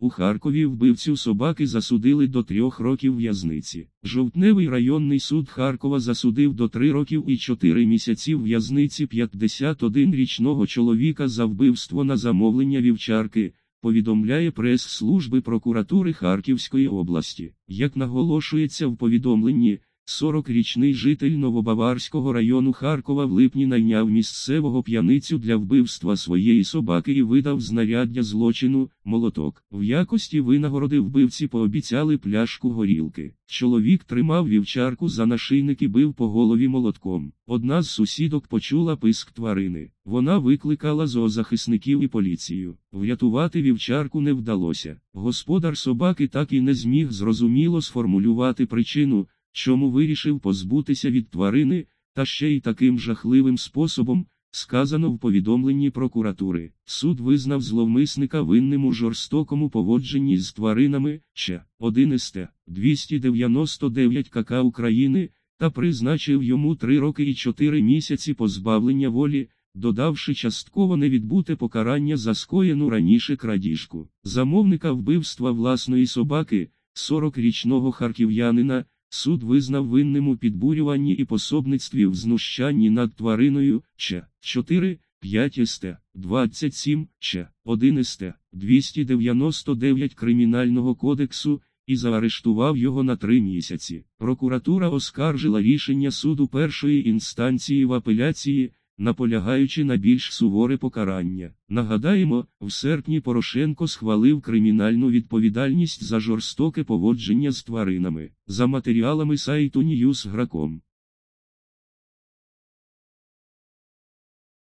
У Харкові вбивцю собаки засудили до трьох років в'язниці. Жовтневий районний суд Харкова засудив до 3 років і чотири місяці в'язниці 51-річного чоловіка за вбивство на замовлення вівчарки, повідомляє прес-служби прокуратури Харківської області. Як наголошується в повідомленні, 40-річний житель Новобаварського району Харкова в липні найняв місцевого п'яницю для вбивства своєї собаки і видав знаряддя злочину, молоток. В якості винагороди вбивці пообіцяли пляшку горілки. Чоловік тримав вівчарку за нашийник і бив по голові молотком. Одна з сусідок почула писк тварини. Вона викликала зоозахисників і поліцію. Врятувати вівчарку не вдалося. Господар собаки так і не зміг зрозуміло сформулювати причину чому вирішив позбутися від тварини, та ще й таким жахливим способом, сказано в повідомленні прокуратури. Суд визнав зловмисника винним у жорстокому поводженні з тваринами ч. 11 299 КК України та призначив йому 3 роки і 4 місяці позбавлення волі. Додавши частково невідбуте покарання за скоєну раніше крадіжку, замовника вбивства власної собаки, 40-річного харків'янина. Суд визнав винним у підбурюванні і пособництві в знущанні над твариною Ч. 4, 5 ст. 27 Ч. 1 ст. 299 Кримінального кодексу і заарештував його на три місяці. Прокуратура оскаржила рішення суду першої інстанції в апеляції, наполягаючи на більш суворе покарання. Нагадаємо, в серпні Порошенко схвалив кримінальну відповідальність за жорстоке поводження з тваринами за матеріалами сайту Ньюсграком.